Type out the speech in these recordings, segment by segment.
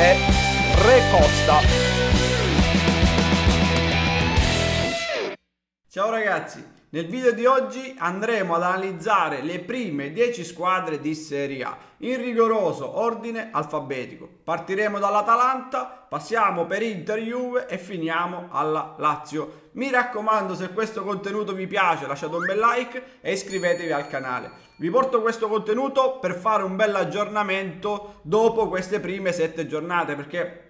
è Re Costa. Ciao ragazzi! Nel video di oggi andremo ad analizzare le prime 10 squadre di Serie A in rigoroso ordine alfabetico. Partiremo dall'Atalanta, passiamo per Inter Juve e finiamo alla Lazio. Mi raccomando se questo contenuto vi piace lasciate un bel like e iscrivetevi al canale. Vi porto questo contenuto per fare un bel aggiornamento dopo queste prime 7 giornate perché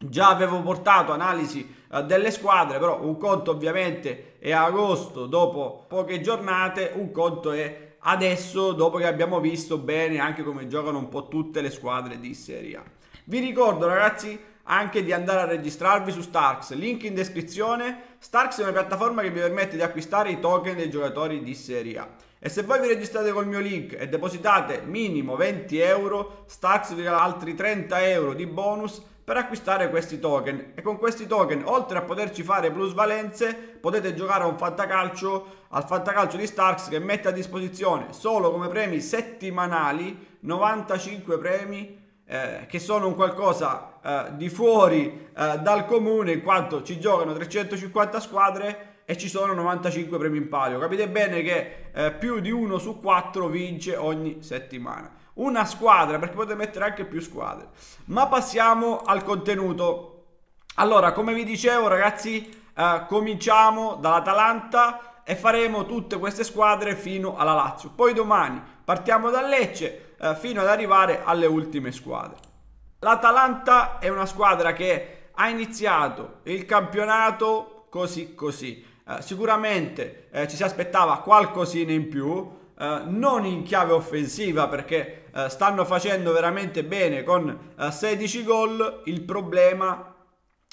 Già avevo portato analisi eh, delle squadre, però un conto ovviamente è agosto dopo poche giornate, un conto è adesso dopo che abbiamo visto bene anche come giocano un po' tutte le squadre di Serie A. Vi ricordo ragazzi anche di andare a registrarvi su Starks, link in descrizione. Starks è una piattaforma che vi permette di acquistare i token dei giocatori di Serie A. E se voi vi registrate col mio link e depositate minimo 20 euro, Starks vi darà altri 30 euro di bonus per acquistare questi token e con questi token oltre a poterci fare plusvalenze potete giocare a un fantacalcio al fantacalcio di Starks che mette a disposizione solo come premi settimanali 95 premi eh, che sono un qualcosa eh, di fuori eh, dal comune in quanto ci giocano 350 squadre e ci sono 95 premi in palio capite bene che eh, più di uno su 4 vince ogni settimana una squadra, perché potete mettere anche più squadre. Ma passiamo al contenuto. Allora, come vi dicevo ragazzi, eh, cominciamo dall'Atalanta e faremo tutte queste squadre fino alla Lazio. Poi domani partiamo da Lecce eh, fino ad arrivare alle ultime squadre. L'Atalanta è una squadra che ha iniziato il campionato così così. Eh, sicuramente eh, ci si aspettava qualcosina in più, eh, non in chiave offensiva perché eh, stanno facendo veramente bene con 16 eh, gol, il problema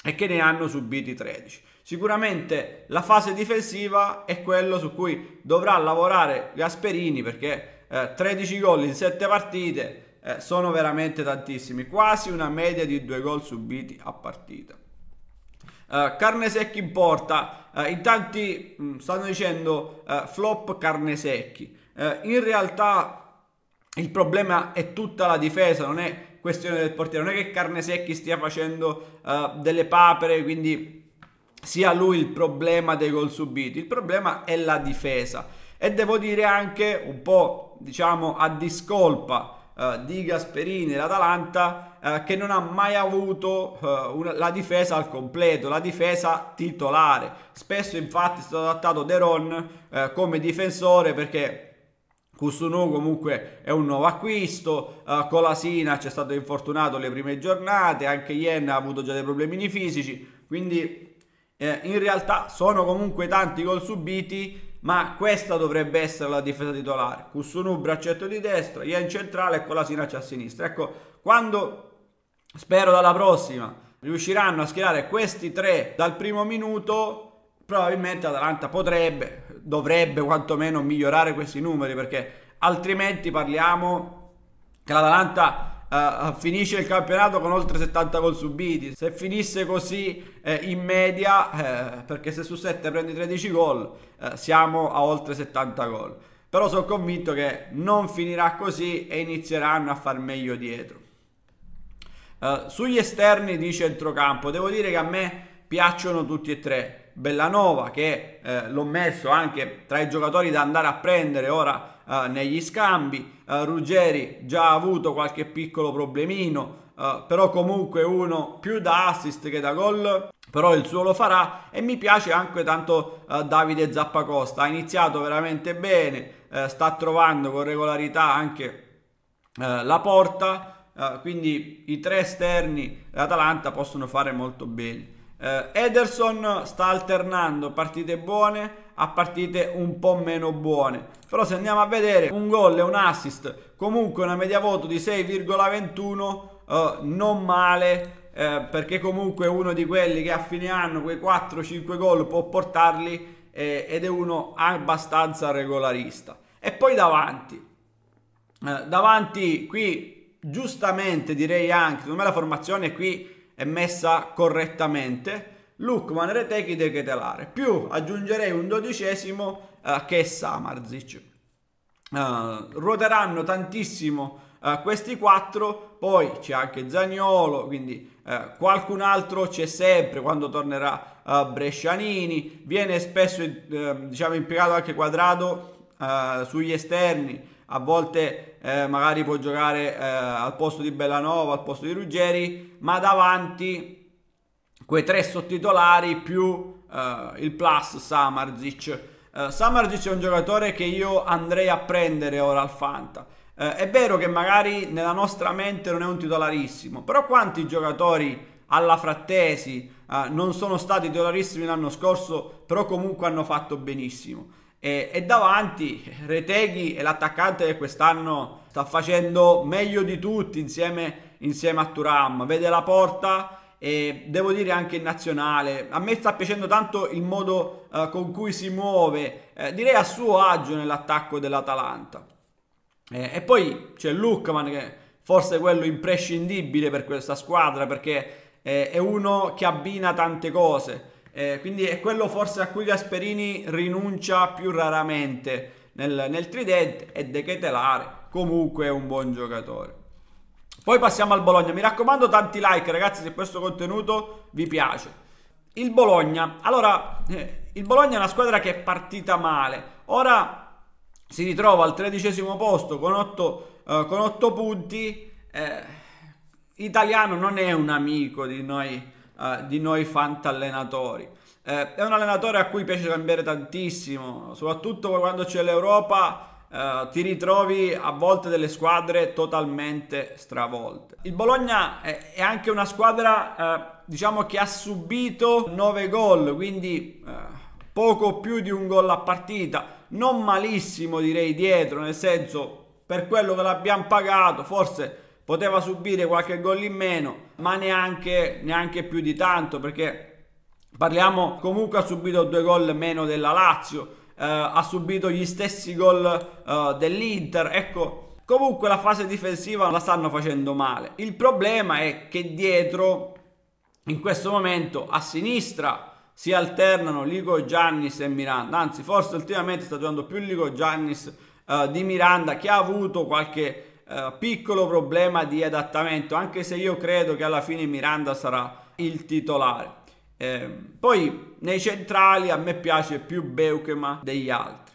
è che ne hanno subiti 13. Sicuramente la fase difensiva è quello su cui dovrà lavorare Gasperini perché 13 eh, gol in 7 partite sono veramente tantissimi, quasi una media di 2 gol subiti a partita. Uh, carne secchi in porta, uh, in tanti mh, mm, stanno dicendo uh, flop carne secchi. Eh, in realtà il problema è tutta la difesa, non è questione del portiere, non è che Carnesecchi stia facendo eh, delle papere, quindi sia lui il problema dei gol subiti, il problema è la difesa. E devo dire anche un po', diciamo, a discolpa eh, di Gasperini e l'Atalanta, eh, che non ha mai avuto eh, una, la difesa al completo, la difesa titolare. Spesso infatti è stato adattato De Ron eh, come difensore perché Custunu comunque è un nuovo acquisto, uh, Colasina c'è stato infortunato le prime giornate, anche Yen ha avuto già dei problemi fisici, quindi eh, in realtà sono comunque tanti gol subiti, ma questa dovrebbe essere la difesa titolare. Custunu braccetto di destra, Yen centrale e Colasina c'è a sinistra. Ecco, quando spero dalla prossima riusciranno a schierare questi tre dal primo minuto, probabilmente Atalanta potrebbe, dovrebbe quantomeno migliorare questi numeri perché altrimenti parliamo che l'Atalanta Uh, finisce il campionato con oltre 70 gol subiti. Se finisse così eh, in media, eh, perché se su 7 prendi 13 gol, eh, siamo a oltre 70 gol. Però sono convinto che non finirà così e inizieranno a far meglio dietro. Uh, sugli esterni di centrocampo, devo dire che a me piacciono tutti e tre. Bellanova che eh, l'ho messo anche tra i giocatori da andare a prendere ora eh, negli scambi, eh, Ruggeri già ha avuto qualche piccolo problemino, eh, però comunque uno più da assist che da gol, però il suo lo farà e mi piace anche tanto eh, Davide Zappacosta, ha iniziato veramente bene, eh, sta trovando con regolarità anche la porta, quindi i tre esterni dell'Atalanta possono fare molto bene. Eh, Ederson sta alternando partite buone a partite un po' meno buone. Però se andiamo a vedere un gol e un assist, comunque una media voto di 6,21, eh, non male. Eh, perché comunque è uno di quelli che a fine anno quei 4-5 gol può portarli eh, ed è uno abbastanza regolarista. E poi davanti, eh, davanti qui giustamente direi anche, secondo me la formazione qui è messa correttamente, Lukman, Retechi, De Ketelare, più aggiungerei un dodicesimo eh, che è Samarzic. Eh, ruoteranno tantissimo eh, questi quattro, poi c'è anche Zagnolo, quindi eh, qualcun altro c'è sempre quando tornerà eh, Brescianini, viene spesso eh, diciamo, impiegato anche Quadrado sugli esterni, a volte eh, magari può giocare eh, al posto di Bellanova, al posto di Ruggeri, ma davanti quei tre sottitolari più eh, il plus Samarzic. Eh, Samarzic è un giocatore che io andrei a prendere ora al Fanta. Eh, è vero che magari nella nostra mente non è un titolarissimo, però quanti giocatori alla Frattesi, Uh, non sono stati titolarissimi l'anno scorso, però comunque hanno fatto benissimo. E, e davanti Reteghi è l'attaccante che quest'anno sta facendo meglio di tutti insieme, insieme a Turam. Vede la porta e devo dire anche in nazionale. A me sta piacendo tanto il modo eh, con cui si muove, eh, direi a suo agio nell'attacco dell'Atalanta. Eh, e poi c'è Lukman che forse è quello imprescindibile per questa squadra perché eh, è uno che abbina tante cose. Eh, quindi è quello forse a cui Gasperini rinuncia più raramente nel, nel tridente e De Ketelare comunque è un buon giocatore. Poi passiamo al Bologna, mi raccomando tanti like ragazzi se questo contenuto vi piace. Il Bologna, allora eh, il Bologna è una squadra che è partita male, ora si ritrova al tredicesimo posto con 8, eh, con 8 punti, eh, italiano non è un amico di noi eh, di noi fantallenatori. Eh, è un allenatore a cui piace cambiare tantissimo, soprattutto quando c'è l'Europa. Uh, ti ritrovi a volte delle squadre totalmente stravolte. Il Bologna è, è anche una squadra, uh, diciamo, che ha subito 9 gol, quindi uh, poco più di un gol a partita. Non malissimo, direi, dietro, nel senso, per quello che l'abbiamo pagato, forse poteva subire qualche gol in meno, ma neanche, neanche più di tanto perché parliamo comunque ha subito due gol meno della Lazio, eh, ha subito gli stessi gol eh, dell'Inter, ecco comunque la fase difensiva la stanno facendo male. Il problema è che dietro in questo momento a sinistra si alternano Ligo Giannis e Miranda, anzi forse ultimamente sta giocando più Ligo Giannis eh, di Miranda che ha avuto qualche eh, piccolo problema di adattamento, anche se io credo che alla fine Miranda sarà il titolare. Eh, poi nei centrali a me piace più Beukema degli altri.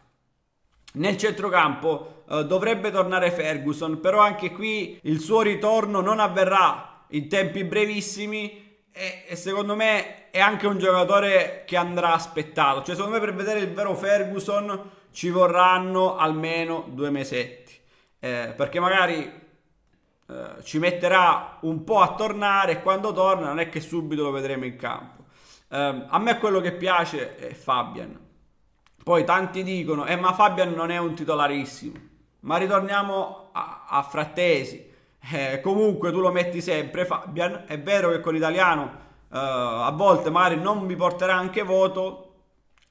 Nel centrocampo eh, dovrebbe tornare Ferguson, però anche qui il suo ritorno non avverrà in tempi brevissimi e, e, secondo me è anche un giocatore che andrà aspettato. Cioè secondo me per vedere il vero Ferguson ci vorranno almeno due mesetti eh, perché magari eh, ci metterà un po' a tornare e quando torna non è che subito lo vedremo in campo. Eh, a me quello che piace è Fabian. Poi tanti dicono, eh, ma Fabian non è un titolarissimo. Ma ritorniamo a, a Frattesi. Eh, comunque tu lo metti sempre Fabian. È vero che con l'italiano eh, a volte magari non vi porterà anche voto,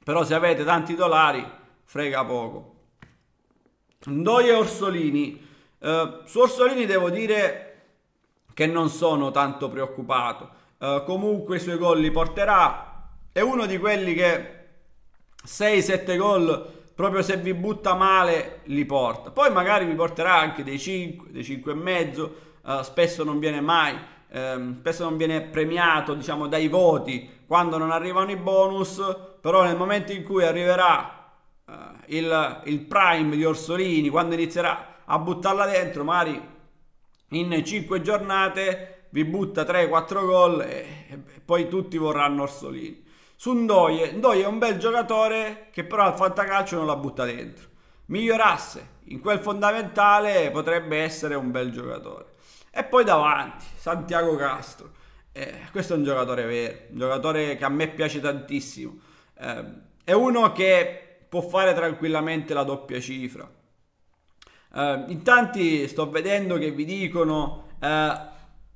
però se avete tanti titolari frega poco. Ndoye Orsolini. Uh, su Orsolini devo dire che non sono tanto preoccupato. Uh, comunque i suoi gol li porterà. È uno di quelli che 6-7 gol proprio se vi butta male li porta. Poi magari vi porterà anche dei 5, dei 5 e mezzo, uh, spesso non viene mai, ehm, spesso non viene premiato diciamo dai voti quando non arrivano i bonus, però nel momento in cui arriverà il, il prime di Orsolini, quando inizierà a buttarla dentro, magari in 5 giornate vi butta 3-4 gol e, e poi tutti vorranno Orsolini su Ndoye. Ndoye è un bel giocatore che però al fantacalcio non la butta dentro. Migliorasse in quel fondamentale potrebbe essere un bel giocatore. E poi davanti, Santiago Castro. Eh, questo è un giocatore vero, un giocatore che a me piace tantissimo. Eh, è uno che può fare tranquillamente la doppia cifra. Eh, in tanti sto vedendo che vi dicono eh,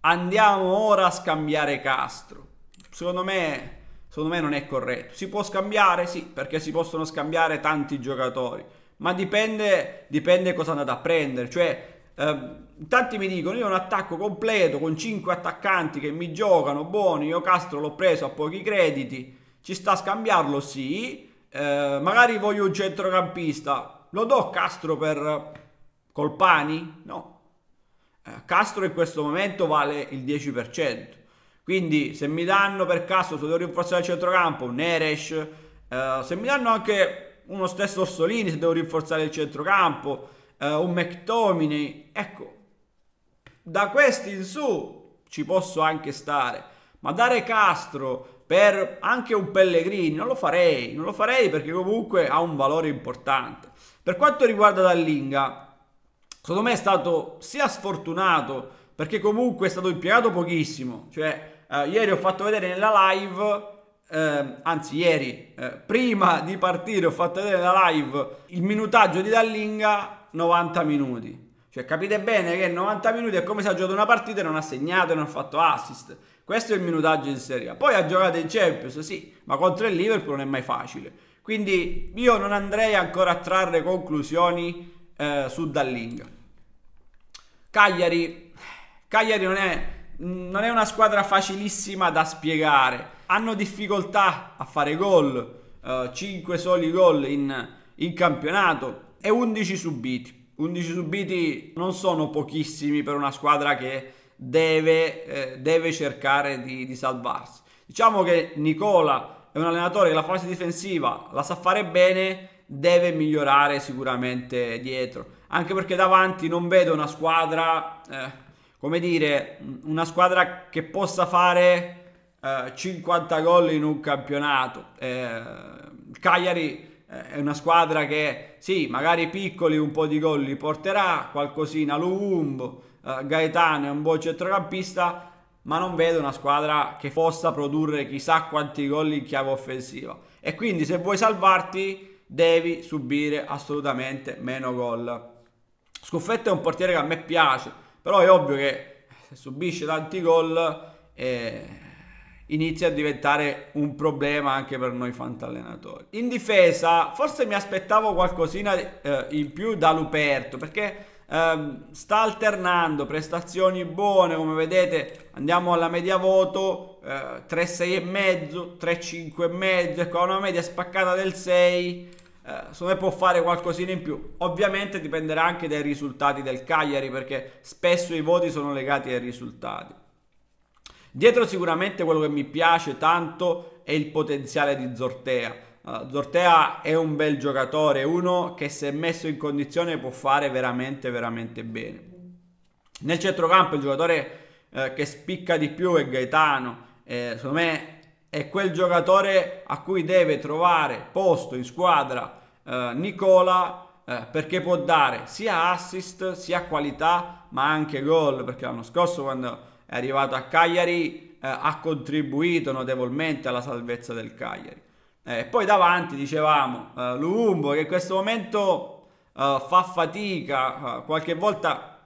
andiamo ora a scambiare Castro. Secondo me, secondo me non è corretto. Si può scambiare? Sì, perché si possono scambiare tanti giocatori, ma dipende, dipende cosa andate a prendere. Cioè, Uh, tanti mi dicono io ho un attacco completo con 5 attaccanti che mi giocano buoni, io Castro l'ho preso a pochi crediti, ci sta a scambiarlo sì, eh, magari voglio un centrocampista, lo do Castro per Colpani? No. Eh, Castro in questo momento vale il 10%, quindi se mi danno per caso, se devo rinforzare il centrocampo, Neresh, eh, se mi danno anche uno stesso Orsolini, se devo rinforzare il centrocampo, eh, un McTominay, ecco, da questi in su ci posso anche stare, ma dare Castro per anche un Pellegrini, non lo farei, non lo farei perché comunque ha un valore importante. Per quanto riguarda Dallinga, secondo me è stato sia sfortunato perché comunque è stato impiegato pochissimo, cioè eh, ieri ho fatto vedere nella live eh, anzi ieri, eh, prima di partire ho fatto vedere la live il minutaggio di Dallinga 90 minuti. Cioè capite bene che 90 minuti è come se ha giocato una partita e non ha segnato e non ha fatto assist. Questo è il minutaggio in Serie A. Poi ha giocato in Champions, sì, ma contro il Liverpool non è mai facile. Quindi io non andrei ancora a trarre conclusioni eh, su Dalling. Cagliari, Cagliari non è, non è una squadra facilissima da spiegare. Hanno difficoltà a fare gol, eh, 5 soli gol in, in campionato e 11 subiti. 11 subiti non sono pochissimi per una squadra che deve, eh, deve cercare di, di salvarsi. Diciamo che Nicola è un allenatore che la fase difensiva la sa fare bene, deve migliorare sicuramente dietro, anche perché davanti non vedo una squadra, eh, come dire, una squadra che possa fare eh, 50 gol in un campionato. Eh, Cagliari eh, è una squadra che sì, magari piccoli un po' di gol li porterà, qualcosina l'Umbo, uh, Gaetano è un buon centrocampista, ma non vedo una squadra che possa produrre chissà quanti gol in chiave offensiva. E quindi se vuoi salvarti devi subire assolutamente meno gol. Scuffetta è un portiere che a me piace, però è ovvio che se subisce tanti gol eh, inizia a diventare un problema anche per noi fantallenatori. In difesa forse mi aspettavo qualcosina eh, in più da Luperto, perché ehm, sta alternando prestazioni buone come vedete andiamo alla media voto eh, 3,6,5 3,5,5 ecco una media spaccata del 6 eh, secondo me può fare qualcosina in più ovviamente dipenderà anche dai risultati del Cagliari perché spesso i voti sono legati ai risultati dietro sicuramente quello che mi piace tanto è il potenziale di Zortea Uh, Zortea è un bel giocatore, uno che se messo in condizione può fare veramente veramente bene. Nel centrocampo il giocatore eh, che spicca di più è Gaetano, eh, secondo me è quel giocatore a cui deve trovare posto in squadra eh, Nicola eh, perché può dare sia assist sia qualità ma anche gol perché l'anno scorso quando è arrivato a Cagliari eh, ha contribuito notevolmente alla salvezza del Cagliari. Eh, poi davanti dicevamo eh, Lumbo che in questo momento eh, fa fatica, eh, qualche volta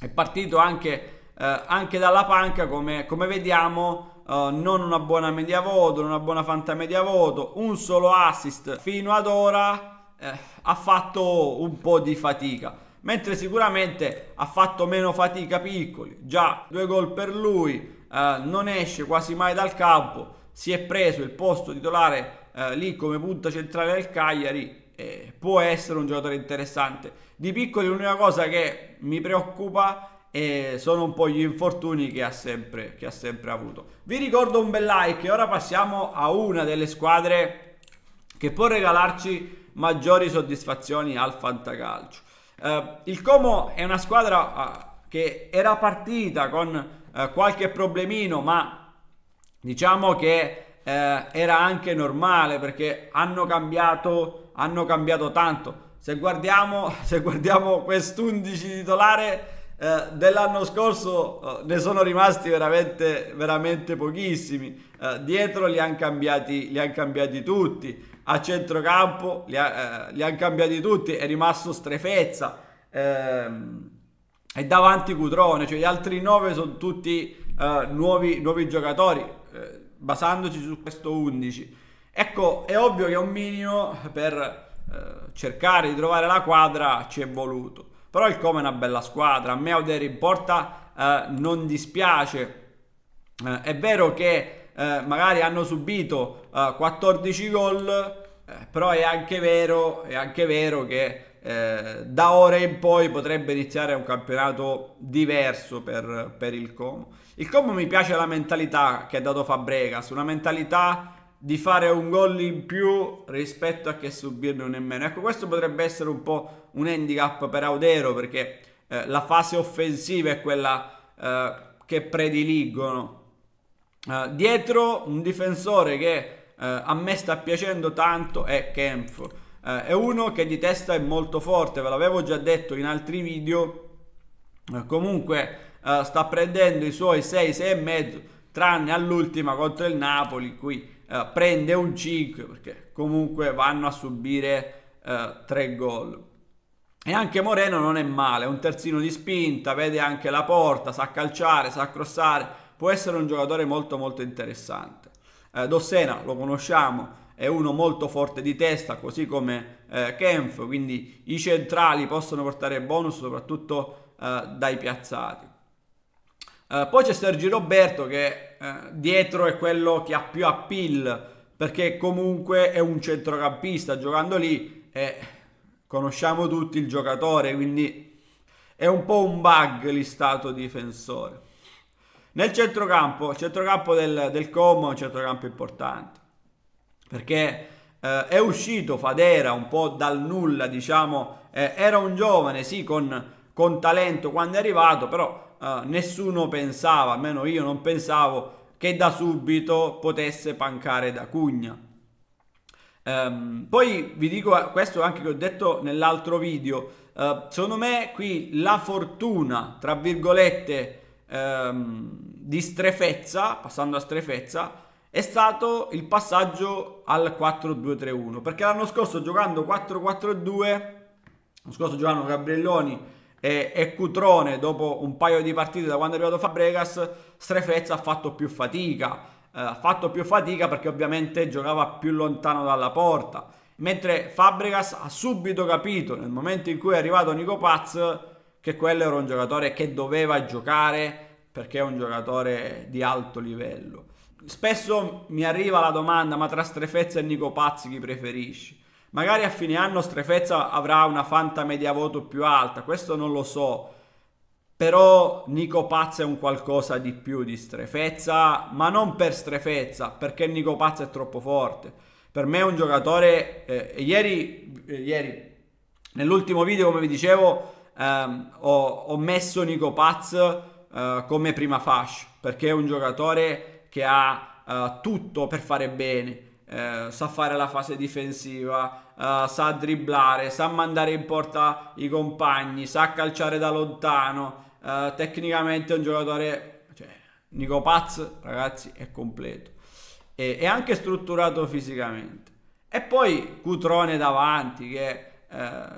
è partito anche, eh, anche dalla panca come, come vediamo, eh, non una buona media voto, non una buona fanta media voto, un solo assist fino ad ora ha fatto un po' di fatica. Mentre sicuramente ha fatto meno fatica piccoli, già due gol per lui, non esce quasi mai dal campo, si è preso il posto titolare eh, lì come punta centrale del Cagliari eh, può essere un giocatore interessante. Di piccoli l'unica cosa che mi preoccupa e sono un po' gli infortuni che ha, sempre, che ha sempre avuto. Vi ricordo un bel like e ora passiamo a una delle squadre che può regalarci maggiori soddisfazioni al fantacalcio. Eh, il Como è una squadra eh, che era partita con eh, qualche problemino, ma diciamo che eh, era anche normale perché hanno cambiato, hanno cambiato tanto. Se guardiamo, se guardiamo quest'11 titolare eh, dell'anno scorso eh, ne sono rimasti veramente, veramente pochissimi. Eh, dietro li hanno cambiati, han cambiati tutti. A centrocampo li, ha, eh, li hanno cambiati tutti. È rimasto strefezza. Ehm, e davanti Cutrone, cioè gli altri nove sono tutti eh, nuovi, nuovi giocatori basandoci su questo 11. Ecco, è ovvio che un minimo per eh, cercare di trovare la quadra ci è voluto. Però il Como è una bella squadra, a me Auderi in porta eh, non dispiace. Eh, è vero che eh, magari hanno subito 14 eh, gol, eh, però è anche vero, è anche vero che da ora in poi potrebbe iniziare un campionato diverso per, per il Como. Il combo mi piace la mentalità che ha dato Fabregas, una mentalità di fare un gol in più rispetto a che subirne un in meno. Ecco, questo potrebbe essere un po' un handicap per Audero perché eh, la fase offensiva è quella eh, che prediligono. Eh, dietro un difensore che eh, a me sta piacendo tanto è Kempf. Eh, è uno che di testa è molto forte, ve l'avevo già detto in altri video. Eh, comunque eh, sta prendendo i suoi 6, 6,5 tranne all'ultima contro il Napoli qui uh, eh, prende un 5 perché comunque vanno a subire uh, eh, 3 gol. E anche Moreno non è male, è un terzino di spinta, vede anche la porta, sa calciare, sa crossare, può essere un giocatore molto molto interessante. Eh, Dossena lo conosciamo, è uno molto forte di testa, così come eh, Kempf, quindi i centrali possono portare bonus soprattutto eh, dai piazzati. Eh, poi c'è Sergio Roberto che uh, dietro è quello che ha più appeal perché comunque è un centrocampista giocando lì e conosciamo tutti il giocatore, quindi è un po' un bug l'istato difensore. Nel centrocampo, centrocampo del, del Como è un centrocampo importante perché eh, è uscito Fadera un po' dal nulla, diciamo, eh, era un giovane, sì, con, con, talento quando è arrivato, però eh, nessuno pensava, almeno io non pensavo, che da subito potesse pancare da Cugna. Ehm, poi vi dico eh, questo anche che ho detto nell'altro video, eh, secondo me qui la fortuna, tra virgolette, ehm, di Strefezza, passando a Strefezza, è stato il passaggio al 4-2-3-1 perché l'anno scorso giocando 4-4-2 l'anno scorso giocando Gabrielloni e, e Cutrone dopo un paio di partite da quando è arrivato Fabregas, Strefezza ha fatto più fatica, eh, ha fatto più fatica perché ovviamente giocava più lontano dalla porta. Mentre Fabregas ha subito capito nel momento in cui è arrivato Nico Paz che quello era un giocatore che doveva giocare perché è un giocatore di alto livello. Spesso mi arriva la domanda: ma tra Strefezza e Nico Paz chi preferisci? Magari a fine anno Strefezza avrà una fanta media voto più alta, questo non lo so. Però Nico Pazza è un qualcosa di più di Strefezza, ma non per Strefezza, perché Nico Pazza è troppo forte. Per me è un giocatore... Eh, ieri, eh, ieri, nell'ultimo video, come vi dicevo, ehm, ho, ho, messo Nico Paz eh, come prima fascia, perché è un giocatore che ha eh, tutto per fare bene eh, sa fare la fase difensiva, eh, sa dribblare, sa mandare in porta i compagni, sa calciare da lontano. Eh, tecnicamente è un giocatore, cioè, Nico Paz, ragazzi, è completo e, è anche strutturato fisicamente. E poi Cutrone davanti che eh,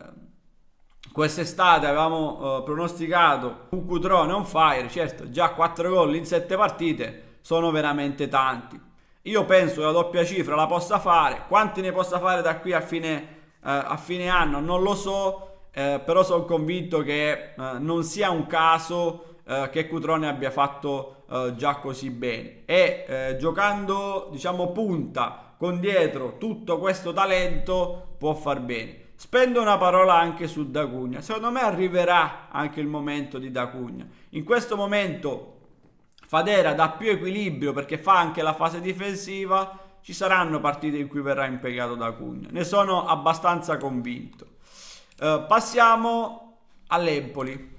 quest'estate avevamo uh, pronosticato un Cutrone, on Fire, certo, già 4 gol in 7 partite sono veramente tanti. Io penso che la doppia cifra la possa fare, quanti ne possa fare da qui a fine, eh, a fine anno non lo so, eh, però sono convinto che eh, non sia un caso eh, che Cutrone abbia fatto eh, già così bene. E eh, giocando, diciamo, punta con dietro tutto questo talento può far bene. Spendo una parola anche su Dacugna. Secondo me arriverà anche il momento di Dacugna. In questo momento Fadera dà più equilibrio perché fa anche la fase difensiva, ci saranno partite in cui verrà impiegato da Cugna. Ne sono abbastanza convinto. Eh, passiamo all'Empoli.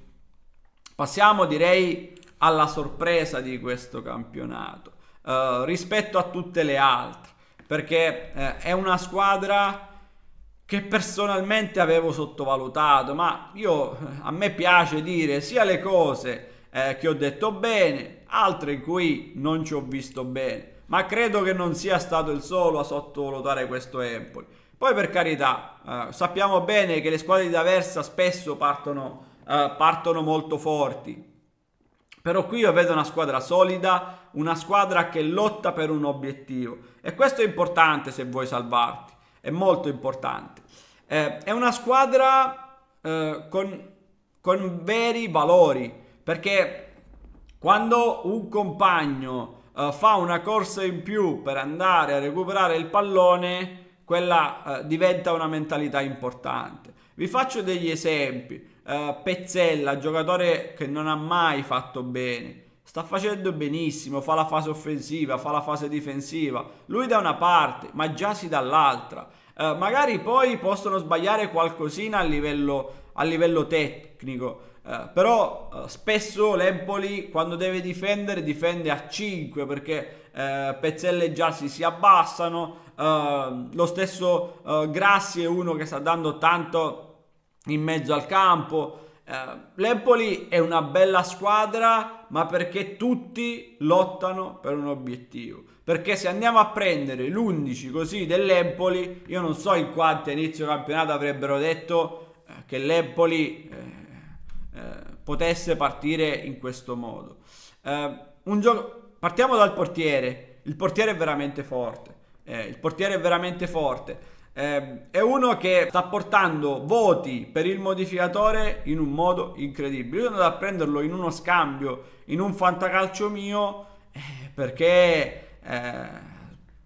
Passiamo direi alla sorpresa di questo campionato eh, rispetto a tutte le altre perché eh, è una squadra che personalmente avevo sottovalutato, ma io, eh, a me piace dire sia le cose eh, che ho detto bene, altre in cui non ci ho visto bene. Ma credo che non sia stato il solo a sottovalutare questo Empoli. Poi per carità, eh, sappiamo bene che le squadre di D'Aversa spesso partono, eh, partono molto forti. Però qui io vedo una squadra solida, una squadra che lotta per un obiettivo. E questo è importante se vuoi salvarti. È molto importante. Eh, è una squadra eh, con, con veri valori. Perché quando un compagno uh, fa una corsa in più per andare a recuperare il pallone, quella uh, diventa una mentalità importante. Vi faccio degli esempi. Uh, Pezzella, giocatore che non ha mai fatto bene, sta facendo benissimo, fa la fase offensiva, fa la fase difensiva, lui da una parte, ma Giasi dall'altra. Uh, magari poi possono sbagliare qualcosina a livello, a livello tecnico, eh, però uh, spesso l'Empoli quando deve difendere difende a 5 perché uh, eh, Pezzella e Giassi si abbassano, lo stesso Grassi è uno che sta dando tanto in mezzo al campo. L'Empoli è una bella squadra ma perché tutti lottano per un obiettivo. Perché se andiamo a prendere l'11 così dell'Empoli, io non so in quanti a inizio campionato avrebbero detto che l'Empoli potesse partire in questo modo. Eh, gioco... Partiamo dal portiere, il portiere è veramente forte, eh, il portiere è veramente forte. Eh, è uno che sta portando voti per il modificatore in un modo incredibile. Io sono andato a prenderlo in uno scambio, in un fantacalcio mio, eh, perché eh,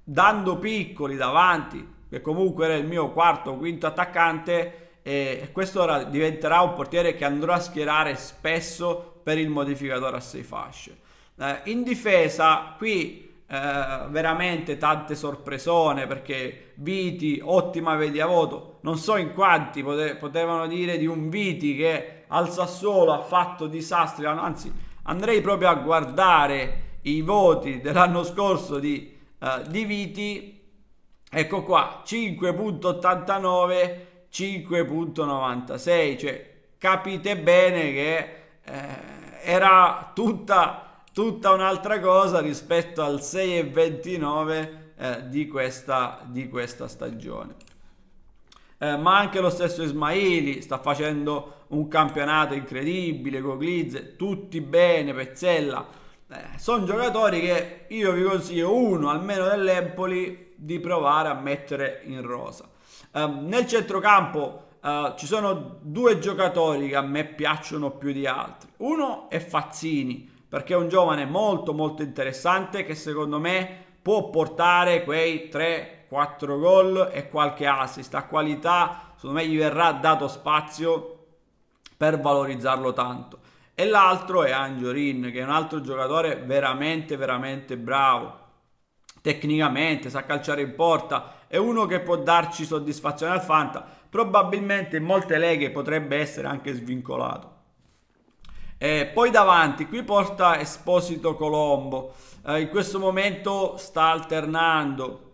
dando piccoli davanti, che comunque era il mio quarto o quinto attaccante, e questo ora diventerà un portiere che andrò a schierare spesso per il modificatore a 6 fasce. Eh, in difesa qui eh, veramente tante sorpresone perché Viti, ottima veglia voto, non so in quanti pote- potevano dire di un Viti che al Sassuolo ha fatto disastri, anzi andrei proprio a guardare i voti dell'anno scorso di, eh, di Viti, ecco qua 5.89 5.96, cioè capite bene che eh, era tutta, tutta un'altra cosa rispetto al 6.29 eh, di, questa, di questa stagione. Eh, ma anche lo stesso Ismaili sta facendo un campionato incredibile con Glizze, tutti bene, Pezzella. Eh, sono giocatori che io vi consiglio uno almeno dell'Empoli di provare a mettere in rosa. Uh, nel centrocampo uh, ci sono due giocatori che a me piacciono più di altri. Uno è Fazzini, perché è un giovane molto molto interessante che secondo me può portare quei 3-4 gol e qualche assist. A qualità, secondo me, gli verrà dato spazio per valorizzarlo tanto. E l'altro è Angiorin, che è un altro giocatore veramente, veramente bravo. Tecnicamente sa calciare in porta, è uno che può darci soddisfazione al Fanta, probabilmente in molte leghe potrebbe essere anche svincolato. Eh, poi davanti, qui porta Esposito Colombo, eh, in questo momento sta alternando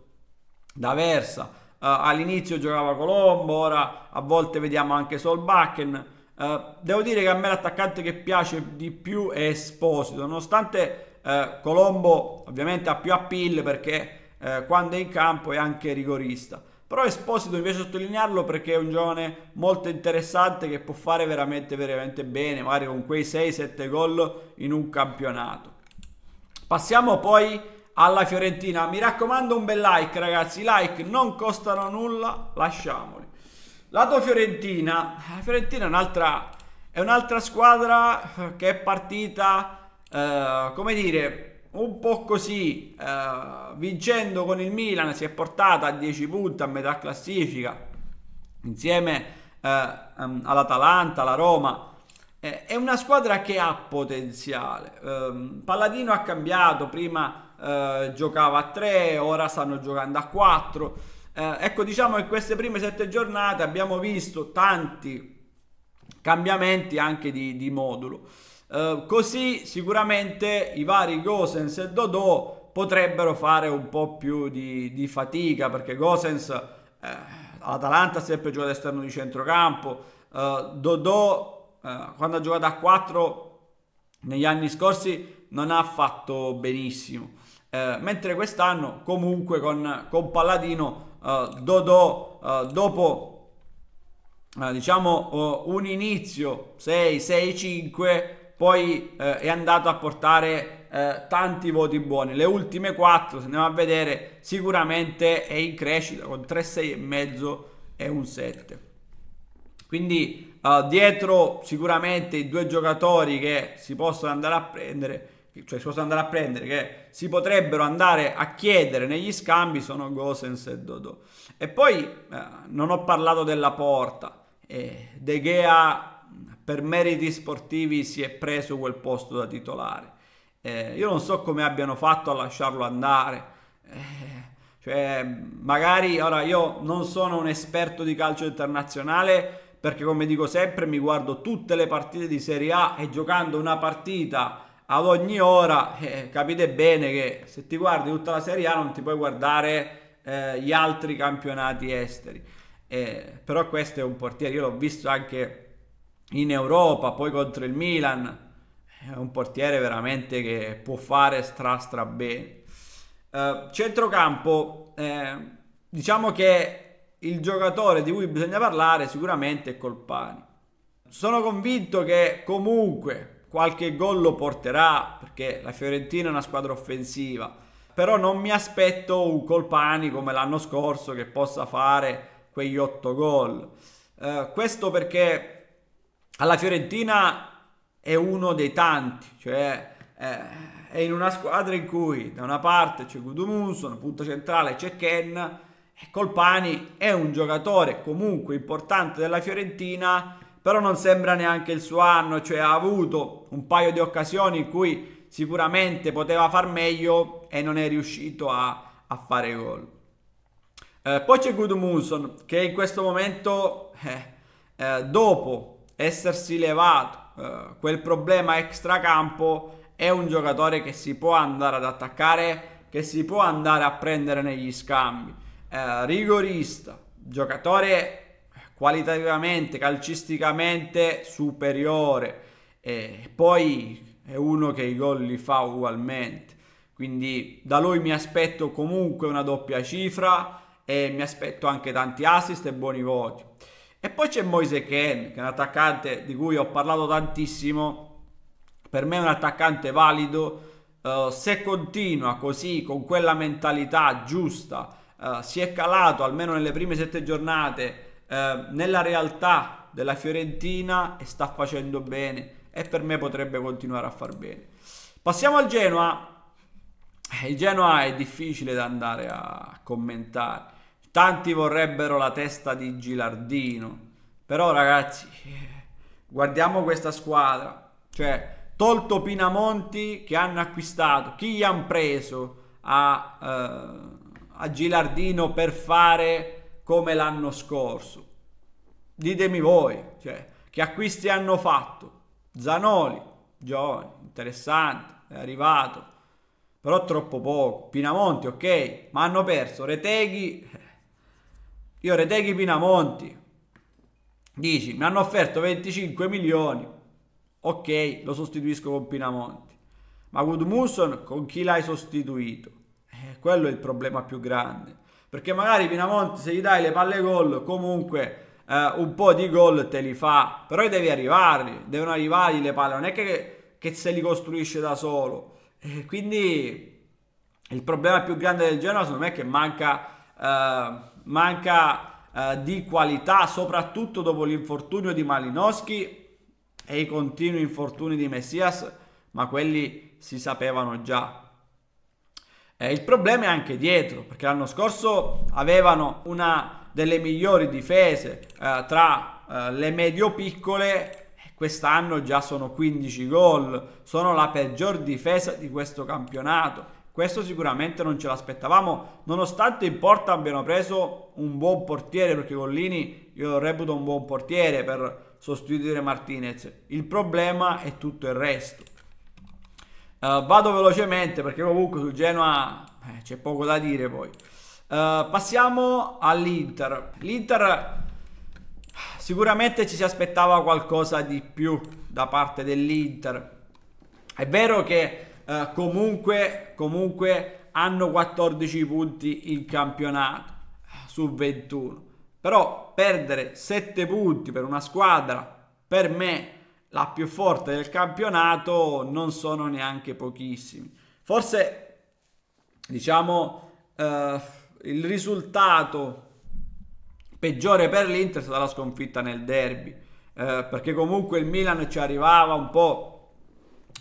da Versa, eh, all'inizio giocava Colombo, ora a volte vediamo anche Solbakken, eh, devo dire che a me l'attaccante che piace di più è Esposito, nonostante eh, Colombo ovviamente ha più appeal perché eh, quando è in campo è anche rigorista. Però Esposito invece sottolinearlo perché è un giovane molto interessante che può fare veramente, veramente bene, magari con quei 6-7 gol in un campionato. Passiamo poi alla Fiorentina. Mi raccomando un bel like ragazzi, i like non costano nulla, lasciamoli. Lato Fiorentina, la Fiorentina è un'altra, è un'altra squadra che è partita, eh, come dire, un po' così, eh, vincendo con il Milan si è portata a 10 punti a metà classifica, insieme eh, ehm, all'Atalanta, alla Roma. Eh, è una squadra che ha potenziale. Ehm, Palladino ha cambiato, prima eh, giocava a 3, ora stanno giocando a 4. Eh, ecco, diciamo che queste prime 7 giornate abbiamo visto tanti cambiamenti anche di, di modulo. Eh, così sicuramente i vari Gosens e Dodò potrebbero fare un po' più di, di fatica perché Gosens, eh, l'Atalanta ha sempre giocato all'esterno di centrocampo, eh, Dodò eh, quando ha giocato a 4 negli anni scorsi non ha fatto benissimo, eh, mentre quest'anno comunque con, con Palladino eh, Dodò dopo diciamo un inizio 6-6-5 poi eh, è andato a portare eh, tanti voti buoni. Le ultime quattro, se andiamo a vedere, sicuramente è in crescita con 3, 6,5 e un 7. Quindi eh, dietro sicuramente i due giocatori che si possono andare a prendere, cioè si possono andare a prendere, che si potrebbero andare a chiedere negli scambi sono Gosens e Dodo. E poi eh, non ho parlato della porta. Eh, De Gea per meriti sportivi si è preso quel posto da titolare. Eh, io non so come abbiano fatto a lasciarlo andare. Eh, cioè, magari ora io non sono un esperto di calcio internazionale perché come dico sempre mi guardo tutte le partite di Serie A e giocando una partita ad ogni ora eh, capite bene che se ti guardi tutta la Serie A non ti puoi guardare eh, gli altri campionati esteri. Eh, però questo è un portiere, io l'ho visto anche in Europa, poi contro il Milan. È un portiere veramente che può fare stra stra bene. Uh, centrocampo, eh, diciamo che il giocatore di cui bisogna parlare sicuramente è Colpani. Sono convinto che comunque qualche gol lo porterà perché la Fiorentina è una squadra offensiva, però non mi aspetto un Colpani come l'anno scorso che possa fare quegli otto gol. Eh, questo perché alla Fiorentina è uno dei tanti, cioè eh, è in una squadra in cui da una parte c'è Gudumunson, punta centrale c'è Ken, e Colpani è un giocatore comunque importante della Fiorentina, però non sembra neanche il suo anno, cioè ha avuto un paio di occasioni in cui sicuramente poteva far meglio e non è riuscito a, a fare gol. Eh, poi c'è Gudmunson che in questo momento, eh, eh, dopo essersi levato eh, quel problema extracampo, è un giocatore che si può andare ad attaccare, che si può andare a prendere negli scambi. Eh, rigorista, giocatore eh, qualitativamente, calcisticamente superiore. E poi è uno che i gol li fa ugualmente. Quindi da lui mi aspetto comunque una doppia cifra e mi aspetto anche tanti assist e buoni voti. E poi c'è Moise Ken, che è un attaccante di cui ho parlato tantissimo, per me è un attaccante valido, uh, se continua così, con quella mentalità giusta, uh, si è calato almeno nelle prime sette giornate uh, nella realtà della Fiorentina e sta facendo bene e per me potrebbe continuare a far bene. Passiamo al Genoa. Il Genoa è difficile da andare a commentare Tanti vorrebbero la testa di Gilardino. Però ragazzi, eh, guardiamo questa squadra. Cioè, tolto Pinamonti che hanno acquistato, chi gli hanno preso a, eh, a Gilardino per fare come l'anno scorso? Ditemi voi, cioè, che acquisti hanno fatto? Zanoli, giovane, interessante, è arrivato, però troppo poco. Pinamonti, ok, ma hanno perso Reteghi eh, io Reteghi Pinamonti, dici, mi hanno offerto 25 milioni, ok, lo sostituisco con Pinamonti. Ma Gudmusson con chi l'hai sostituito? Eh, quello è il problema più grande. Perché magari Pinamonti se gli dai le palle gol, comunque eh, un po' di gol te li fa. Però devi arrivarli, devono arrivargli le palle, non è che, che se li costruisce da solo. Eh, quindi il problema più grande del Genoa secondo me è che manca eh, manca eh, di qualità, soprattutto dopo l'infortunio di Malinowski e i continui infortuni di Messias, ma quelli si sapevano già. Eh, il problema è anche dietro, perché l'anno scorso avevano una delle migliori difese eh, tra eh, le medio-piccole, quest'anno già sono 15 gol, sono la peggior difesa di questo campionato. Questo sicuramente non ce l'aspettavamo, nonostante in porta abbiano preso un buon portiere, perché Collini io lo reputo un buon portiere per sostituire Martinez. Il problema è tutto il resto. Uh, vado velocemente perché comunque su Genoa eh, c'è poco da dire poi. Uh, passiamo all'Inter. L'Inter sicuramente ci si aspettava qualcosa di più da parte dell'Inter. È vero che eh, comunque, comunque hanno 14 punti in campionato eh, su 21. Però perdere 7 punti per una squadra, per me, la più forte del campionato, non sono neanche pochissimi. Forse, diciamo, eh, il risultato peggiore per l'Inter è stata la sconfitta nel derby, eh, perché comunque il Milan ci arrivava un po'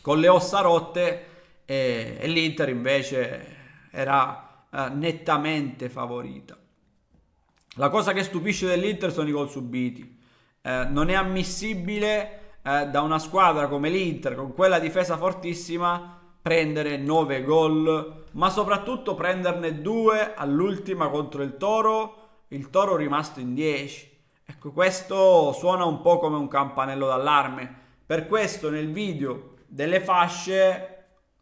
con le ossa rotte, e, e l'Inter invece era eh, nettamente favorita. La cosa che stupisce dell'Inter sono i gol subiti. Eh, non è ammissibile eh, da una squadra come l'Inter con quella difesa fortissima prendere 9 gol, ma soprattutto prenderne 2 all'ultima contro il Toro, il Toro rimasto in 10. Ecco, questo suona un po' come un campanello d'allarme. Per questo nel video delle fasce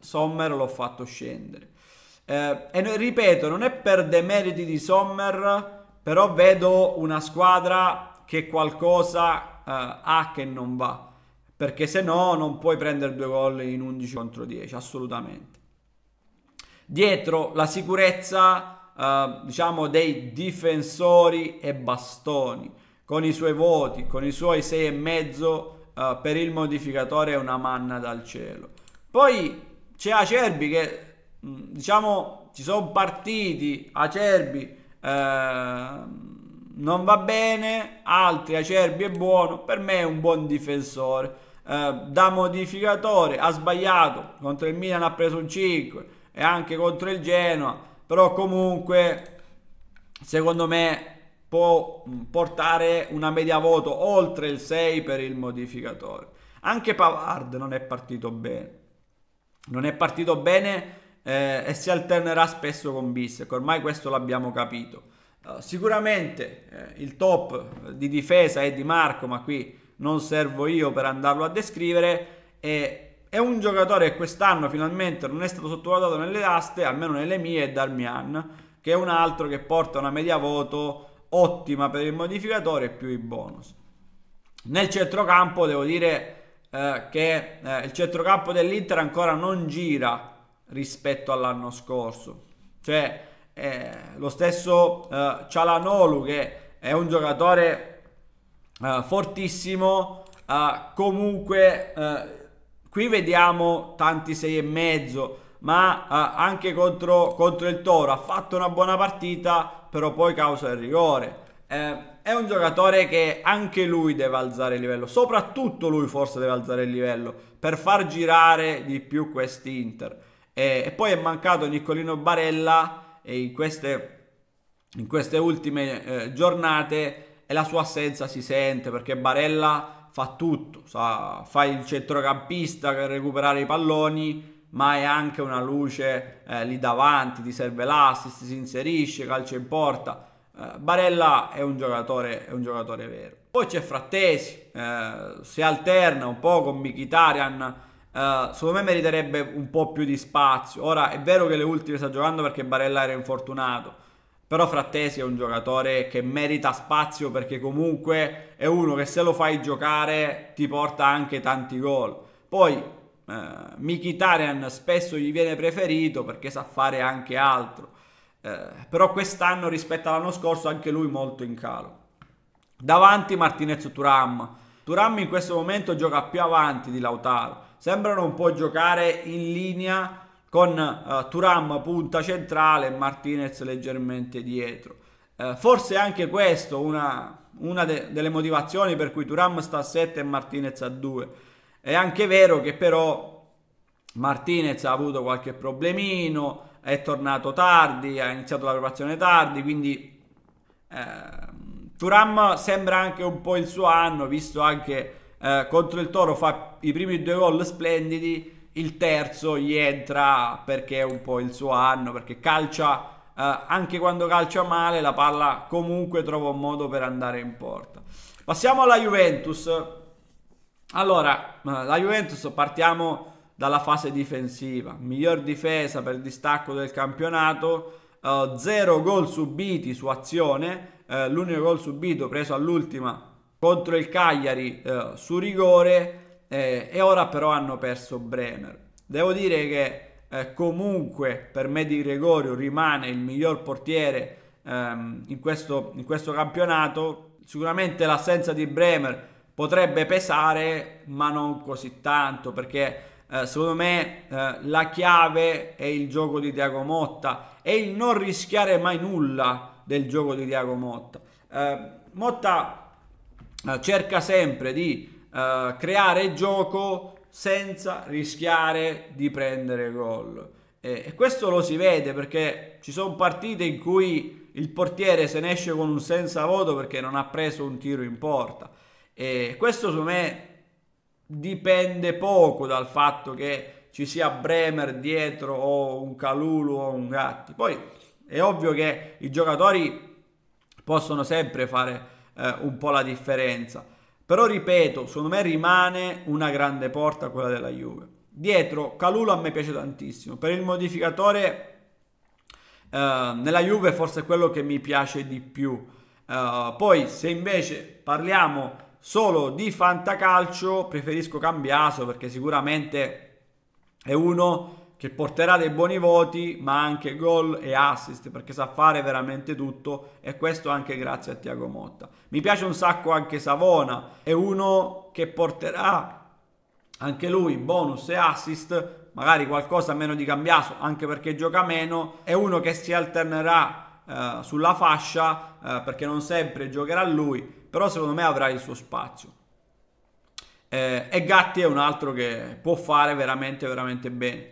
Sommer l'ho fatto scendere. Eh, e non, ripeto, non è per demeriti di Sommer, però vedo una squadra che qualcosa eh, ha che non va. Perché se no non puoi prendere due gol in 11 contro 10, assolutamente. Dietro la sicurezza, eh, diciamo, dei difensori e bastoni, con i suoi voti, con i suoi 6,5 eh, per il modificatore è una manna dal cielo. Poi c'è Acerbi che mm, diciamo ci sono partiti Acerbi eh, non va bene, altri Acerbi è buono, per me è un buon difensore. Eh, da modificatore ha sbagliato, contro il Milan ha preso un 5 e anche contro il Genoa, però comunque secondo me può mm, portare una media voto oltre il 6 per il modificatore. Anche Pavard non è partito bene non è partito bene eh, e si alternerà spesso con Bissec, ormai questo l'abbiamo capito. Uh, sicuramente eh, il top di difesa è Di Marco, ma qui non servo io per andarlo a descrivere, e è un giocatore che quest'anno finalmente non è stato sottovalutato nelle aste, almeno nelle mie, è Darmian, che è un altro che porta una media voto ottima per il modificatore e più i bonus. Nel centrocampo devo dire eh, che eh, il centrocampo dell'Inter ancora non gira rispetto all'anno scorso. Cioè, eh, lo stesso eh, Cialanolu, che è un giocatore eh, fortissimo, eh, comunque qui vediamo tanti e mezzo, ma eh, anche contro, contro, il Toro ha fatto una buona partita, però poi causa il rigore. Eh, è un giocatore che anche lui deve alzare il livello, soprattutto lui forse deve alzare il livello per far girare di più questi Inter. E, e poi è mancato Niccolino Barella e in queste, in queste ultime eh, giornate e la sua assenza si sente perché Barella fa tutto, sa, fa il centrocampista per recuperare i palloni, ma è anche una luce eh, lì davanti, ti serve l'assist, si inserisce, calcio in porta eh, Barella è un, giocatore, è un giocatore vero. Poi c'è Frattesi, uh, si alterna un po' con Mkhitaryan, uh, secondo me meriterebbe un po' più di spazio. Ora è vero che le ultime sta giocando perché Barella era infortunato, però Frattesi è un giocatore che merita spazio perché comunque è uno che se lo fai giocare ti porta anche tanti gol. Poi Uh, Mkhitaryan spesso gli viene preferito perché sa fare anche altro eh, però quest'anno rispetto all'anno scorso anche lui molto in calo. Davanti Martinez Turam. Turam in questo momento gioca più avanti di Lautaro. Sembra non può giocare in linea con eh, Turam punta centrale e Martinez leggermente dietro. Eh, forse anche questo una, una de- delle motivazioni per cui Turam sta a 7 e Martinez a 2. È anche vero che però Martinez ha avuto qualche problemino, è tornato tardi, ha iniziato la preparazione tardi, quindi eh, Turam sembra anche un po' il suo anno, visto anche eh, contro il Toro fa i primi due gol splendidi, il terzo gli entra perché è un po' il suo anno, perché calcia eh, anche quando calcia male, la palla comunque trova un modo per andare in porta. Passiamo alla Juventus. Allora, eh, la Juventus partiamo dalla fase difensiva. Miglior difesa per distacco del campionato, 0 eh, gol subiti su azione, eh, l'unico gol subito preso all'ultima contro il Cagliari eh, su rigore eh, e ora però hanno perso Bremer. Devo dire che eh, comunque per me Di Gregorio rimane il miglior portiere ehm, in, questo, in questo campionato. Sicuramente l'assenza di Bremer potrebbe pesare, ma non così tanto perché eh, secondo me eh, la chiave è il gioco di Tiago Motta e il non rischiare mai nulla del gioco di Tiago Motta. Eh, Motta cerca sempre di creare gioco senza rischiare di prendere gol. E questo lo si vede perché ci sono partite in cui il portiere se ne esce con un senza voto perché non ha preso un tiro in porta. E questo secondo me dipende poco dal fatto che ci sia Bremer dietro o un Calulu o un Gatti. Poi è ovvio che i giocatori possono sempre fare eh, un po' la differenza. Però ripeto, secondo me rimane una grande porta quella della Juve. Dietro Calulu a me piace tantissimo. Per il modificatore eh, nella Juve forse è quello che mi piace di più. Eh, poi se invece parliamo Solo di fantacalcio preferisco Cambiaso perché sicuramente è uno che porterà dei buoni voti, ma anche gol e assist, perché sa fare veramente tutto e questo anche grazie a Tiago Motta. Mi piace un sacco anche Savona, è uno che porterà anche lui bonus e assist, magari qualcosa meno di Cambiaso, anche perché gioca meno, è uno che si alternerà eh, sulla fascia eh, perché non sempre giocherà lui però secondo me avrà il suo spazio. Eh, e Gatti è un altro che può fare veramente, veramente bene.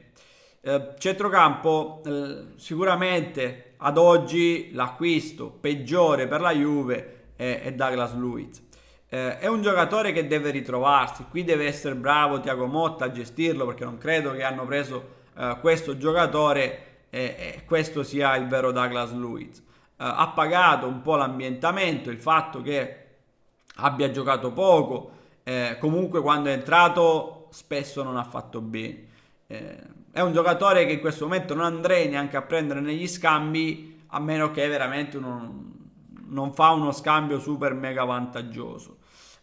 Eh, centrocampo, eh, sicuramente ad oggi l'acquisto peggiore per la Juve è, è Douglas Luiz. Eh, è un giocatore che deve ritrovarsi, qui deve essere bravo Tiago Motta a gestirlo perché non credo che hanno preso eh, questo giocatore e, questo sia il vero Douglas Luiz. Eh, ha pagato un po' l'ambientamento, il fatto che abbia giocato poco, eh, comunque quando è entrato spesso non ha fatto bene. Eh, è un giocatore che in questo momento non andrei neanche a prendere negli scambi, a meno che veramente non, non fa uno scambio super mega vantaggioso.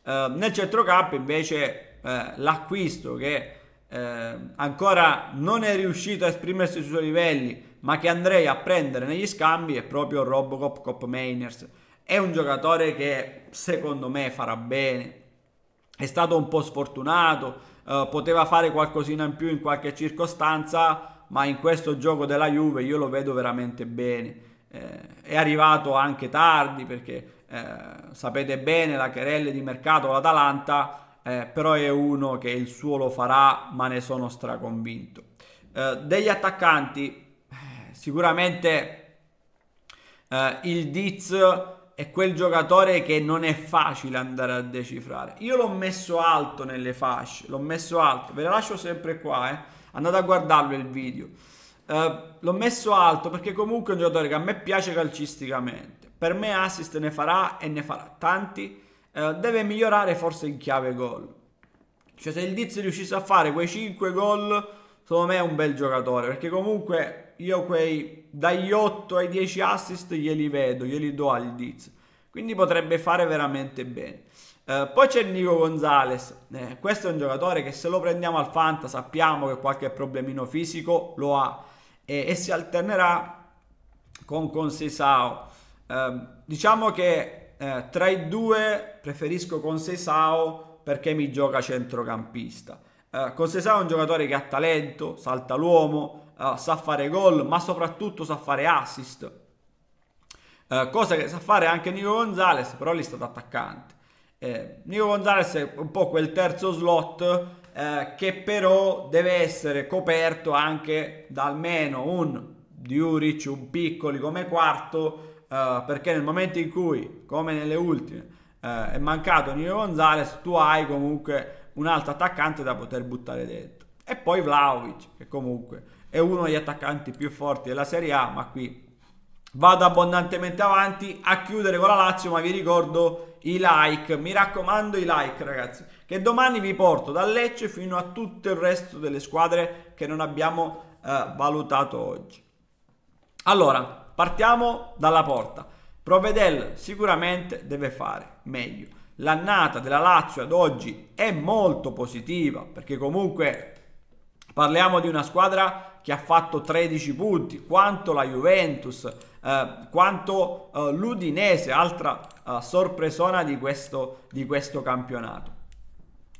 Eh, nel centrocampo invece eh, l'acquisto che eh, ancora non è riuscito a esprimersi sui suoi livelli, ma che andrei a prendere negli scambi è proprio Robocop Cop Mainers. È un giocatore che secondo me farà bene. È stato un po' sfortunato, eh, poteva fare qualcosina in più in qualche circostanza, ma in questo gioco della Juve io lo vedo veramente bene. Eh, è arrivato anche tardi perché eh, sapete bene la querelle di mercato l'Atalanta, eh, però è uno che il suo lo farà, ma ne sono straconvinto. Eh, degli attaccanti, eh, sicuramente il Diz è quel giocatore che non è facile andare a decifrare. Io l'ho messo alto nelle fasce, l'ho messo alto, ve la lascio sempre qua, eh. andate a guardarlo il video. Uh, l'ho messo alto perché comunque è un giocatore che a me piace calcisticamente. Per me assist ne farà e ne farà tanti. Uh, deve migliorare forse in chiave gol. Cioè se il Diz riuscisse a fare quei 5 gol, secondo me è un bel giocatore perché comunque io quei dagli 8 ai 10 assist glieli vedo, glieli do al Diz. Quindi potrebbe fare veramente bene. Eh, poi c'è Nico Gonzalez, eh, questo è un giocatore che se lo prendiamo al Fanta sappiamo che qualche problemino fisico lo ha e, e si alternerà con Consesao. Eh, diciamo che eh, tra i due preferisco Consesao perché mi gioca centrocampista. Eh, Consesao è un giocatore che ha talento, salta l'uomo, Ah, sa fare gol, ma soprattutto sa fare assist. Uh, cosa che sa fare anche Nico Gonzalez, però lì è stato attaccante. Eh, Nico Gonzalez è un po' quel terzo slot eh, che però deve essere coperto anche da almeno un Diuric, un Piccoli come quarto, eh, perché nel momento in cui, come nelle ultime, eh, è mancato Nico Gonzalez, tu hai comunque un altro attaccante da poter buttare dentro. E poi Vlaovic, che comunque è uno degli attaccanti più forti della Serie A, ma qui vado abbondantemente avanti a chiudere con la Lazio, ma vi ricordo i like, mi raccomando i like ragazzi, che domani vi porto dal Lecce fino a tutto il resto delle squadre che non abbiamo eh, valutato oggi. Allora, partiamo dalla porta. Provedel sicuramente deve fare meglio. L'annata della Lazio ad oggi è molto positiva perché comunque Parliamo di una squadra che ha fatto 13 punti, quanto la Juventus, eh, quanto eh, l'Udinese, altra eh, sorpresona di questo, di questo campionato.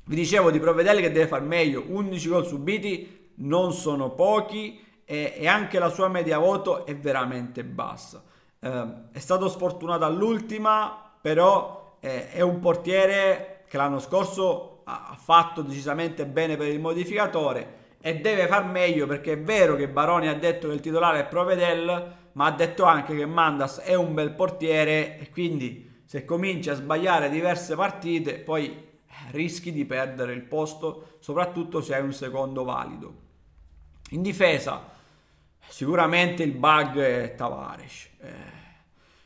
Vi dicevo di Provvedelli che deve far meglio, 11 gol subiti non sono pochi e, e anche la sua media voto è veramente bassa. Eh, è stato sfortunato all'ultima, però eh, è un portiere che l'anno scorso ha fatto decisamente bene per il modificatore e deve far meglio perché è vero che Baroni ha detto che il titolare è Provedel, ma ha detto anche che Mandas è un bel portiere e quindi se cominci a sbagliare diverse partite poi eh, rischi di perdere il posto, soprattutto se hai un secondo valido. In difesa sicuramente il bug è Tavares. Eh,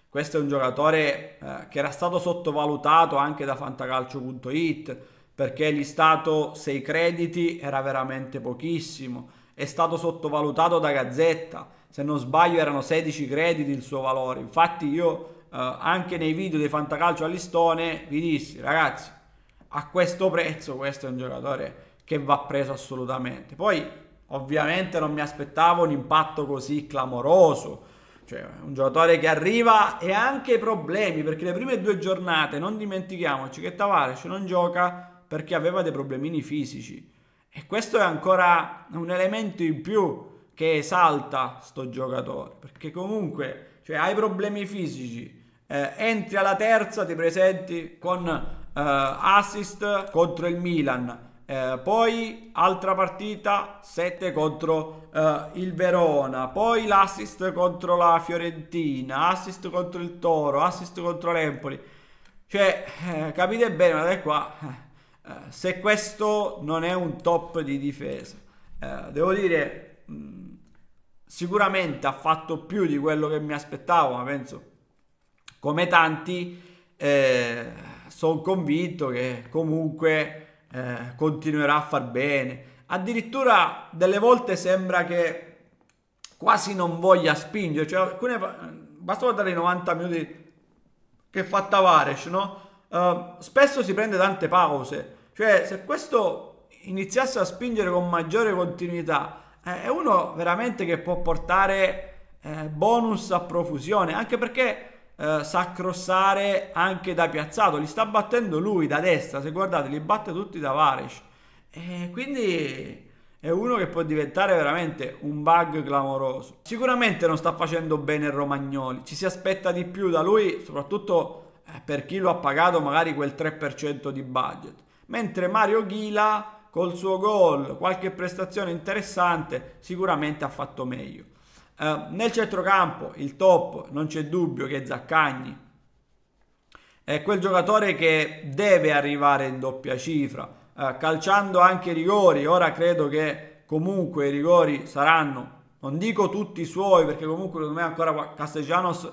questo è un giocatore eh, che era stato sottovalutato anche da fantacalcio.it perché listato 6 crediti era veramente pochissimo, è stato sottovalutato da Gazzetta, se non sbaglio erano 16 crediti il suo valore, infatti io eh, anche nei video dei Fantacalcio all'istone vi dissi ragazzi a questo prezzo questo è un giocatore che va preso assolutamente, poi ovviamente non mi aspettavo un impatto così clamoroso, cioè un giocatore che arriva e ha anche problemi perché le prime due giornate non dimentichiamoci che Tavares non gioca perché aveva dei problemini fisici. E questo è ancora un elemento in più che esalta sto giocatore, perché comunque cioè, hai problemi fisici, eh, entri alla terza, ti presenti con eh, assist contro il Milan, eh, poi altra partita 7 contro eh, il Verona, poi l'assist contro la Fiorentina, assist contro il Toro, assist contro l'Empoli. Cioè, eh, capite bene, guardate qua, eh, eh, se questo non è un top di difesa, uh, devo dire, mh, mm, sicuramente ha fatto più di quello che mi aspettavo, ma penso come tanti, eh, sono convinto che comunque eh, continuerà a far bene. Addirittura delle volte sembra che quasi non voglia spingere, cioè alcune, basta guardare i 90 minuti che fa Tavares, no? Ehm, spesso si prende tante pause, cioè se questo iniziasse a spingere con maggiore continuità, eh, è uno veramente che può portare eh, bonus a profusione, anche perché eh, sa crossare anche da piazzato, li sta battendo lui da destra, se guardate li batte tutti da Varesh, e quindi è uno che può diventare veramente un bug clamoroso. Sicuramente non sta facendo bene il Romagnoli, ci si aspetta di più da lui, soprattutto eh, per chi lo ha pagato magari quel 3% di budget. Mentre Mario Ghila col suo gol, qualche prestazione interessante, sicuramente ha fatto meglio. Eh, nel centrocampo il top non c'è dubbio che è Zaccagni. È quel giocatore che deve arrivare in doppia cifra, eh, calciando anche i rigori. Ora credo che comunque i rigori saranno, non dico tutti i suoi, perché comunque secondo me ancora Castellanos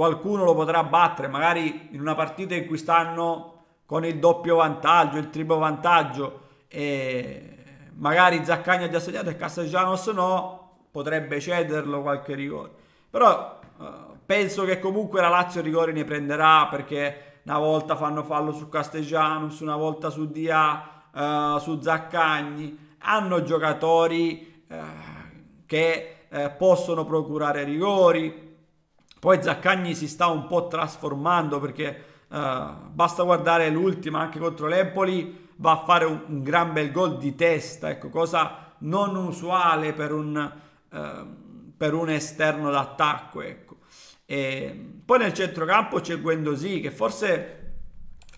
qualcuno lo potrà battere, magari in una partita in cui stanno con il doppio vantaggio, il triplo vantaggio, e magari Zaccagni ha già segnato e Castellanos no, potrebbe cederlo qualche rigore. Però eh, penso che comunque la Lazio rigori ne prenderà perché una volta fanno fallo su Castellanos, una volta su Dia, eh, su Zaccagni. Hanno giocatori eh, che eh, possono procurare rigori, poi Zaccagni si sta un po' trasformando perché uh, basta guardare l'ultima anche contro l'Empoli, va a fare un, un, gran bel gol di testa, ecco, cosa non usuale per un, uh, per un esterno d'attacco. Ecco. E poi nel centrocampo c'è Guendosi che forse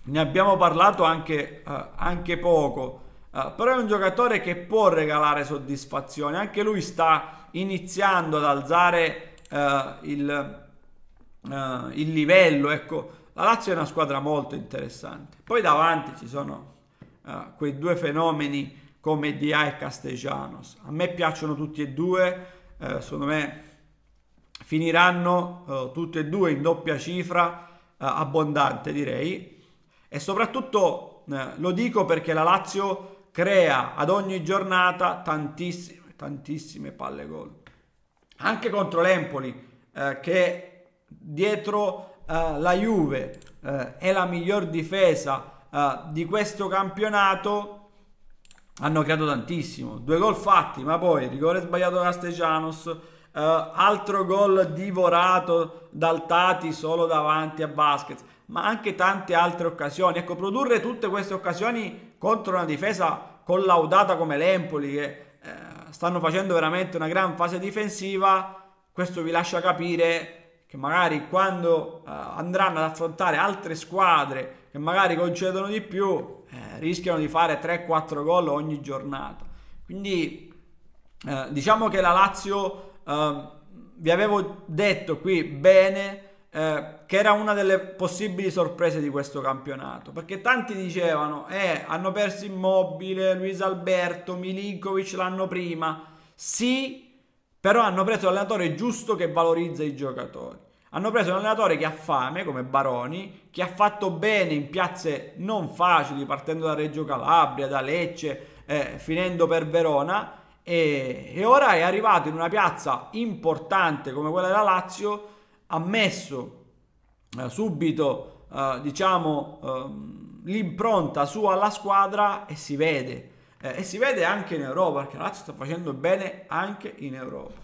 ne abbiamo parlato anche, uh, anche poco, uh, però è un giocatore che può regalare soddisfazione, anche lui sta iniziando ad alzare il uh, il livello, ecco, la Lazio è una squadra molto interessante. Poi davanti ci sono uh, quei due fenomeni come Dia e Castellanos. A me piacciono tutti e due, uh, secondo me finiranno tutti e due in doppia cifra abbondante, direi. E soprattutto lo dico perché la Lazio crea ad ogni giornata tantissime, tantissime palle gol. Anche contro l'Empoli, che dietro eh, la Juve eh, è la miglior difesa eh, di questo campionato hanno creato tantissimo due gol fatti ma poi rigore sbagliato da Castellanos eh, altro gol divorato dal Tati solo davanti a Basket ma anche tante altre occasioni ecco produrre tutte queste occasioni contro una difesa collaudata come l'Empoli che eh, stanno facendo veramente una gran fase difensiva questo vi lascia capire che magari quando eh, andranno ad affrontare altre squadre che magari concedono di più, eh, rischiano di fare 3-4 gol ogni giornata. Quindi eh, diciamo che la Lazio, ehm, vi avevo detto qui bene, eh, che era una delle possibili sorprese di questo campionato, perché tanti dicevano, eh, hanno perso Immobile, Luis Alberto, Milinkovic l'anno prima, sì, però hanno preso l'allenatore giusto che valorizza i giocatori. Hanno preso un allenatore che ha fame, come Baroni, che ha fatto bene in piazze non facili, partendo da Reggio Calabria, da Lecce, eh, finendo per Verona. E, e ora è arrivato in una piazza importante come quella della Lazio, ha messo eh, subito, eh, diciamo, ehm, l'impronta sua alla squadra e si vede eh, e si vede anche in Europa perché la Lazio sta facendo bene anche in Europa.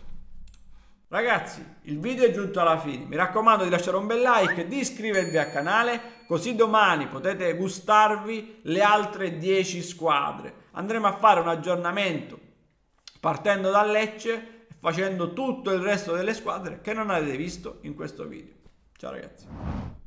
Ragazzi, il video è giunto alla fine, mi raccomando di lasciare un bel like di iscrivervi al canale così domani potete gustarvi le altre 10 squadre. Andremo a fare un aggiornamento partendo da Lecce e facendo tutto il resto delle squadre che non avete visto in questo video. Ciao ragazzi.